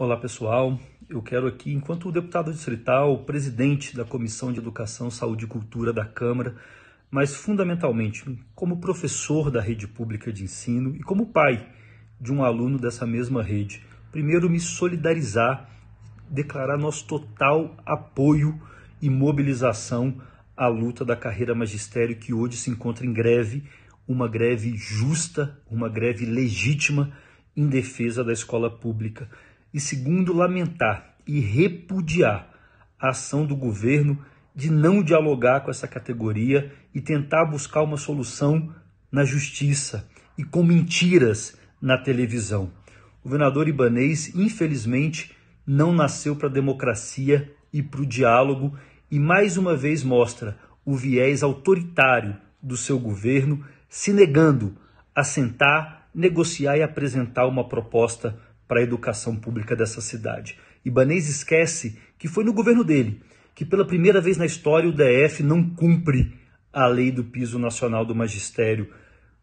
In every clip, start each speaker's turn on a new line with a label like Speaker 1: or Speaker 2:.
Speaker 1: Olá pessoal, eu quero aqui, enquanto deputado distrital, presidente da Comissão de Educação, Saúde e Cultura da Câmara, mas fundamentalmente como professor da rede pública de ensino e como pai de um aluno dessa mesma rede, primeiro me solidarizar, declarar nosso total apoio e mobilização à luta da carreira magistério que hoje se encontra em greve, uma greve justa, uma greve legítima em defesa da escola pública e segundo, lamentar e repudiar a ação do governo de não dialogar com essa categoria e tentar buscar uma solução na justiça e com mentiras na televisão. O governador Ibanês, infelizmente, não nasceu para a democracia e para o diálogo e mais uma vez mostra o viés autoritário do seu governo, se negando a sentar, negociar e apresentar uma proposta para a educação pública dessa cidade. Ibanez esquece que foi no governo dele que, pela primeira vez na história, o DF não cumpre a lei do piso nacional do magistério.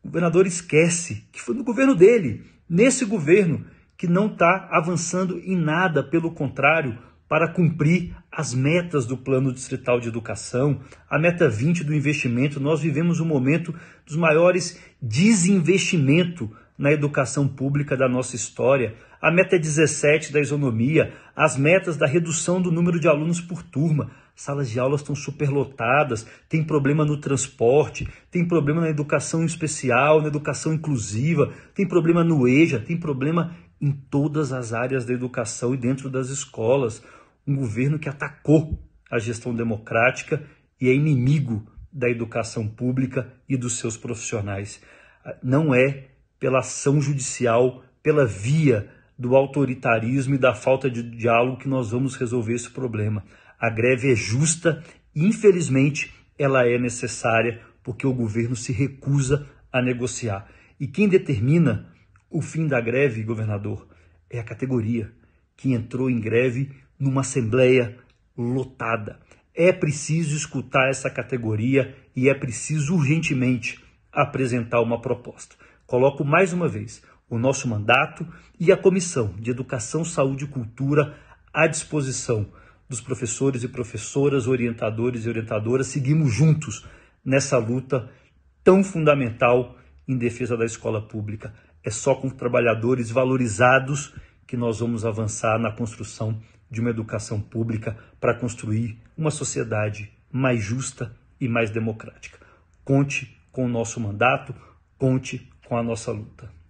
Speaker 1: O governador esquece que foi no governo dele, nesse governo, que não está avançando em nada, pelo contrário, para cumprir as metas do Plano Distrital de Educação, a meta 20 do investimento. Nós vivemos um momento dos maiores desinvestimentos na educação pública da nossa história, a meta 17 é da isonomia, as metas da redução do número de alunos por turma. Salas de aulas estão superlotadas, tem problema no transporte, tem problema na educação especial, na educação inclusiva, tem problema no EJA, tem problema em todas as áreas da educação e dentro das escolas. Um governo que atacou a gestão democrática e é inimigo da educação pública e dos seus profissionais. Não é pela ação judicial, pela via do autoritarismo e da falta de diálogo que nós vamos resolver esse problema. A greve é justa, infelizmente, ela é necessária porque o governo se recusa a negociar. E quem determina o fim da greve, governador, é a categoria que entrou em greve numa assembleia lotada. É preciso escutar essa categoria e é preciso urgentemente apresentar uma proposta. Coloco mais uma vez o nosso mandato e a Comissão de Educação, Saúde e Cultura à disposição dos professores e professoras, orientadores e orientadoras. Seguimos juntos nessa luta tão fundamental em defesa da escola pública. É só com trabalhadores valorizados que nós vamos avançar na construção de uma educação pública para construir uma sociedade mais justa e mais democrática. Conte com o nosso mandato, conte com a nossa luta.